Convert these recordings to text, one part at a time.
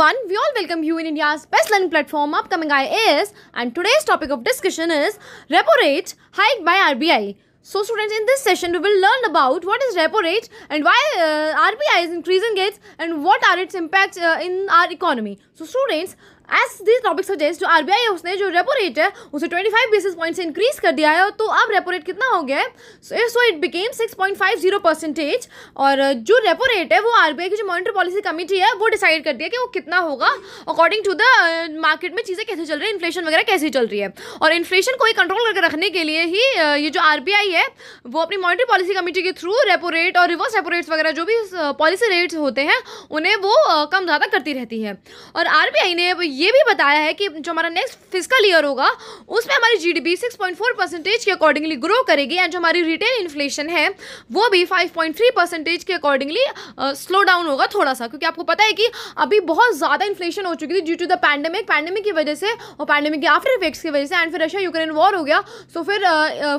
everyone, we all welcome you in India's best learning platform, upcoming IAS, and today's topic of discussion is repo rate hike by RBI. So, students, in this session, we will learn about what is repo rate and why uh, RBI is increasing it and what are its impacts uh, in our economy. So, students, as this topic suggest जो R I है उसने जो repo rate है उसे twenty five basis point से increase कर दिया है तो अब रेपो रेट कितना हो गया है so it became zero percentage और uh, जो रेपो रेट है वो आर बी आई की जो मॉनिटरी पॉलिसी कमेटी है वो डिसाइड कर दिया कि वो कितना होगा अकॉर्डिंग टू द मार्केट में चीज़ें कैसे चल रही है इन्फ्लेशन वगैरह कैसी चल रही है और इन्फ्लेशन को ही कंट्रोल करके रखने के लिए ही uh, ये जो आर बी आई है वो अपनी मॉनिटरी पॉलिसी कमेटी के थ्रू रेपो रेट और रिवर्स रेपो रेट्स वगैरह जो भी पॉलिसी uh, रेट्स होते हैं उन्हें वो कम ज़्यादा करती रहती है और आर बी आई ने ये भी बताया है कि जो हमारा नेक्स्ट फिजिकल ईयर होगा उसमें हमारी जीडीपी फोर परसेंटेज के अकॉर्डिंगली ग्रो करेगी एंड जो हमारी रिटेल इन्फ्लेशन है वो भी फाइव पॉइंट थ्री परसेंटेज के अकॉर्डिंगली स्लो डाउन होगा थोड़ा सा क्योंकि आपको पता है कि अभी बहुत ज़्यादा इन्फ्लेशन हो चुकी थी due to the pandemic pandemic की वजह से और पैंडमिक के आफ्टर इफेक्ट्स की वजह से एंड फिर रशिया यूक्रेन वॉर हो गया सो तो फिर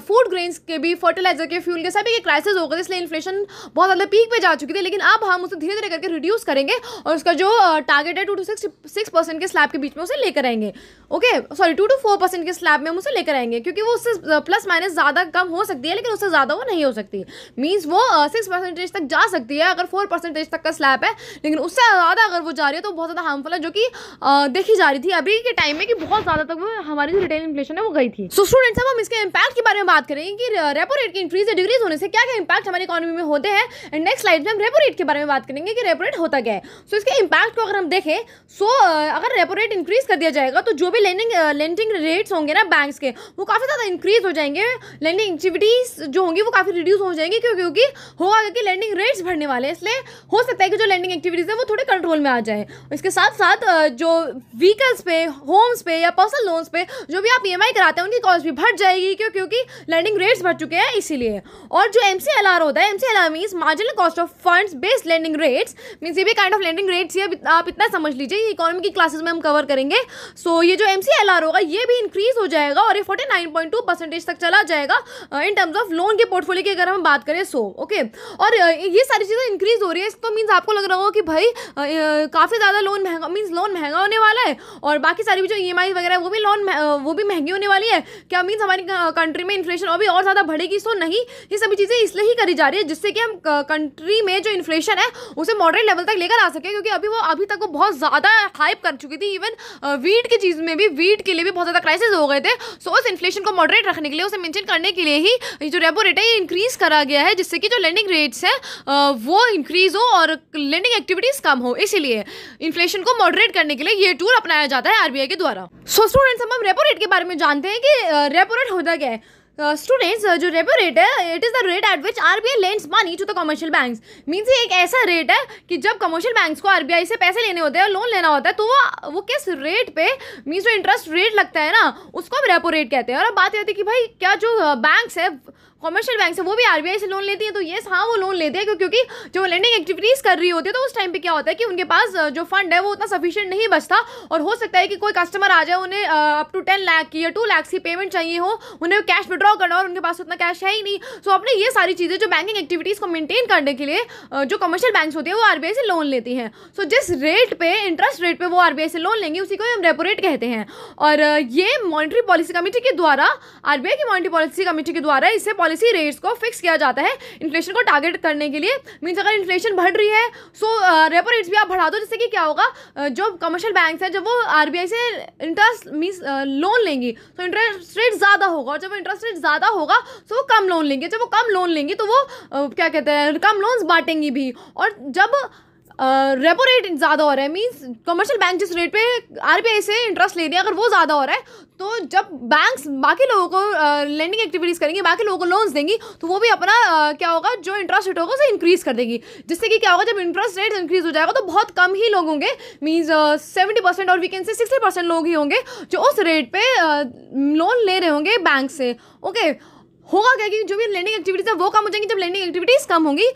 फूड ग्रेन्स के भी फर्टिलाइजर के फ्यूल के सभी के क्राइसिस हो गए इसलिए इन्फ्लेशन बहुत ज़्यादा पीक पे जा चुकी थी लेकिन अब हम उसे धीरे धीरे करके रिड्यूस करेंगे और उसका जो टारगेट है two two six six percent के स्लैब आपके बीच में उसे लेकर आएंगे okay sorry two two four percent के स्लैब में हम उसे लेकर आएंगे क्योंकि वो उससे प्लस माइनस ज़्यादा कम हो सकती है लेकिन उससे ज़्यादा वो नहीं हो सकती मीन्स वो सिक्स uh, परसेंटेज तक जा सकती है अगर फोर परसेंटेज तक का स्लैब है लेकिन उससे ज़्यादा अगर वो जा रही है तो बहुत ज़्यादा हार्मफुल है जो कि uh, देखी जा रही थी अभी के टाइम में कि बहुत ज़्यादा तक वो हमारी जो रिटेल इन्फ्लेशन है वो गई थी सो स्टूडेंट्स हम इसके इम्पैक्ट के बारे में बात करेंगे कि रेपो uh, रेट की इंक्रीज या डिक्रीज होने से क्या क्या इम्पैक्ट हमारी इकोनॉमी में होते हैं एंड नेक्स्ट स्लाइड में हम रेपो रेट के बारे में बात करेंगे कि रेपो रेट होता क्या है सो इसके इम्पैक्ट को अगर हम देखें सो अगर रेपो रेट इंक्रीज़ कर दिया जाएगा तो जो भी लेंडिंग लेंडिंग रेट्स होंगे ना बैंक्स के वो काफ़ी ज़्यादा इंक्रीज़ हो जाएंगे लेंडिंग एक्टिविटीज़ जो होंगी वो काफ़ी रिड्यूस हो जाएंगी क्योंकि क्योंकि होगा कि लेंडिंग रेट्स बढ़ने वाले हैं इसलिए हो सकता है कि जो लेंडिंग एक्टिविटीज़ है वो थोड़े कंट्रोल में आ जाए इसके साथ साथ जो व्हीकल्स पे होम्स पे या पर्सनल लोन्स पे जो भी आप ई e कराते हैं उनकी कॉस्ट भी बढ़ जाएगी क्यों क्योंकि लेंडिंग रेट्स बढ़ चुके हैं इसीलिए और जो एम होता है M C L R marginal cost of funds based lending rates means ये भी काइंड ऑफ लेंडिंग रेट्स ये आप इतना समझ लीजिए इकोनॉमी की क्लासेस में हम कवर करेंगे सो so, ये जो एम होगा ये भी इंक्रीज हो जाएगा और ये फोर्टी परसेंटेज तक चला जाएगा इन टर्म्स ऑफ लोन के पोर्टफोलियो की अगर हम बात करें सो so, ओके okay? और uh, ये सारी चीज़ें इंक्रीज हो रही है तो मीन्स आपको लग रहा होगा कि भाई uh, uh, काफ़ी ज़्यादा लोन महंगा मीन्स लोन महंगा होने वाला है और बाकी सारी भी जो ई e वगैरह वो भी लोन वो भी महंगी होने वाली है क्या मीन्स हमारी कंट्री में इन्फ्लेशन और भी और ज़्यादा बढ़ेगी सो नहीं ये सभी चीज़ें इसलिए ही करी जा रही है जिससे कि हम कंट्री में जो इन्फ्लेशन है उसे मॉडरेट लेवल तक लेकर आ सके क्योंकि अभी वो अभी तक वो बहुत ज़्यादा हाइप कर चुकी थी इवन वीट की चीज़ में भी वीट के लिए भी बहुत ज़्यादा क्राइसिस हो गए थे सो उस इन्फ्लेशन को मॉडरेट रखने के लिए उसे मेंशन करने के लिए ही जो रेपो रेट है ये इंक्रीज़ करा गया है जिससे कि जो लैंडिंग रेट्स है वो इंक्रीज़ हो और लैंडिंग एक्टिविटीज़ कम हो इसीलिए इन्फ्लेशन को मॉडरेट करने के लिए ये टूल अपनाया जाता है आरबीआई के द्वारा सो स्टूडेंट्स हम रेपो रेट के बारे में जानते हैं कि रेपो रेट होता क्या है स्टूडेंट्स uh, uh, जो रेपो रेट है it is the rate at which R B I lends money to the commercial banks means ये एक ऐसा रेट है कि जब कमर्शियल बैंक्स को आर बी आई से पैसे लेने होते हैं लोन लेना होता है तो वो वो किस रेट पे मीन्स जो इंटरेस्ट रेट लगता है ना उसको हम रेपो रेट कहते हैं और अब बात यह होती है कि भाई क्या जो बैंक्स uh, है कॉमर्शियल बैंक से वो भी आरबीआई से लोन लेती है तो येस हाँ वो लोन लेते हैं क्योंकि जो लेंडिंग एक्टिविटीज़ कर रही होती है तो उस टाइम पे क्या होता है कि उनके पास जो फंड है वो उतना सफिशियंट नहीं बचता और हो सकता है कि कोई कस्टमर आ जाए उन्हें अप टू टेन लाख की या टू लैक्स की पेमेंट चाहिए हो उन्हें कैश विड्रॉ करना और उनके पास उतना कैश है ही नहीं सो अपने ये सारी चीज़ें जो बैंकिंग एक्टिविटीज़ को मेनटेन करने के लिए जो कमर्शियल बैंक होते हैं वो आर से लोन लेती हैं सो जिस रेट पर इंटरेस्ट रेट पर वो आर से लोन लेंगे उसी को हम रेपोरेट कहते हैं और ये मॉनिटरी पॉलिसी कमेटी के द्वारा आर की मॉनिटरी पॉलिसी कमेटी के द्वारा इसे पॉलिसी रेट्स को फिक्स किया जाता है इन्फ्लेशन को टारगेट करने के लिए मीन्स अगर इन्फ्लेशन बढ़ रही है सो रेपो रेट्स भी आप बढ़ा दो जैसे कि क्या होगा uh, जो कमर्शियल बैंक है जब वो आर से इंटरेस्ट मीन्स लोन लेंगी तो इंटरेस्ट रेट ज़्यादा होगा और जब इंटरेस्ट रेट ज़्यादा होगा तो वो कम लोन लेंगे जब वो कम लोन लेंगी तो वो uh, क्या कहते हैं कम लोन्स बांटेंगी भी और जब रेपो रेट ज़्यादा हो रहा है मीन्स कमर्शियल बैंक जिस रेट पे आई से इंटरेस्ट ले रही है अगर वो ज़्यादा हो रहा है तो जब बैंक्स बाकी लोगों को लेंडिंग एक्टिविटीज़ करेंगे बाकी लोगों को लोन्स देंगी तो वो भी अपना क्या होगा जो इंटरेस्ट रेट होगा उसे इंक्रीज़ कर देगी जिससे कि क्या होगा जब इंटरेस्ट रेट इंक्रीज़ हो जाएगा तो बहुत कम ही लोग होंगे मीन्स सेवेंटी परसेंट और वीकेंड से सिक्सटी परसेंट लोग ही होंगे जो उस रेट पर लोन ले रहे होंगे बैंक से ओके okay? होगा क्या कि जो भी लेंडिंग एक्टिविटीज़ है वो कम हो जाएंगी जब लर्निंग एक्टिविटीज़ कम होंगी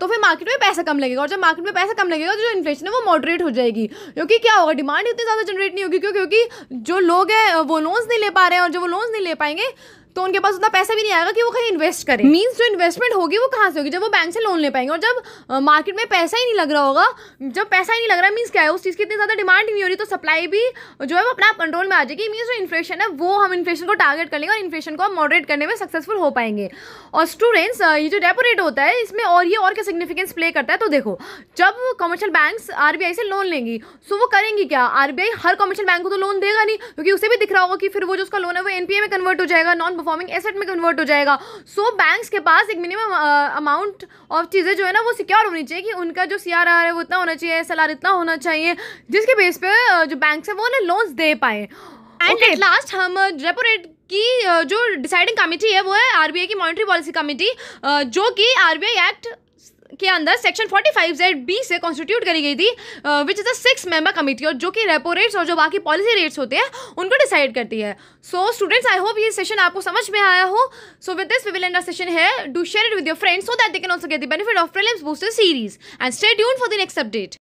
तो फिर मार्केट में पैसा कम लगेगा और जब मार्केट में पैसा कम लगेगा तो जो इन्फ्लेशन है वो मॉडरेट हो जाएगी क्योंकि क्या होगा डिमांड इतनी ज़्यादा जनरेट नहीं होगी क्योंकि जो लोग हैं वो लोन्स नहीं ले पा रहे हैं और जो वो लोन्स नहीं ले पाएंगे तो उनके पास उतना पैसा भी नहीं आएगा कि वो कहीं इन्वेस्ट करें मीन्स जो इन्वेस्टमेंट होगी वो कहाँ से होगी जब वो बैंक से लोन ले पाएंगे और जब मार्केट में पैसा ही नहीं लग रहा होगा जब पैसा ही नहीं लग रहा मीन्स क्या है उस चीज़ की इतनी ज़्यादा डिमांड नहीं हो रही तो सप्लाई भी जो है वो अपने आप कंट्रोल में आ जाएगी मीन्स जो इन्फ्लेशन है वो हम इन्फ्लेशन को टारगेट कर लेंगे और इन्फ्लेशन को हम मॉडरेट करने में सक्सेसफुल हो पाएंगे और स्टूडेंट्स ये जो डेपो रेट होता है इसमें और ये और क्या सिग्निफिकेंस प्ले करता है तो देखो जब कमर्शियल बैंक्स आरबीआई से लोन लेंगी सो वो करेंगी क्या आरबीआई हर कमर्शियल बैंक को तो लोन देगा नहीं क्योंकि उसे भी दिख रहा होगा कि फिर वो जो उसका लोन है वो एनपीए में कन्वर्ट हो जाएगा नॉन परफॉर्मिंग एसेट में कन्वर्ट हो जाएगा सो so, बैंक्स के पास एक मिनिमम अमाउंट ऑफ चीज़ें जो है ना वो सिक्योर होनी चाहिए कि उनका जो सी है वो इतना होना चाहिए एस इतना होना चाहिए जिसके बेस पे uh, जो बैंक है वो उन्हें लोन्स दे पाए एंड एट लास्ट हम रेपो uh, रेट की uh, जो डिसाइडिंग कमेटी है वो है आरबीआई की मॉनेटरी पॉलिसी कमेटी जो कि आरबीआई एक्ट के अंदर सेक्शन 45 जेड बी से कॉन्स्टिट्यूट करी गई थी which is a six member committee और जो कि रेपो रेट्स और जो बाकी पॉलिसी रेट्स होते हैं उनको डिसाइड करती है सो स्टूडेंट्स आई होप ये सेशन आपको समझ में आया हो so with this will end session है do share it with your friends so that they can also get the benefit of prelims booster series and stay tuned for the next update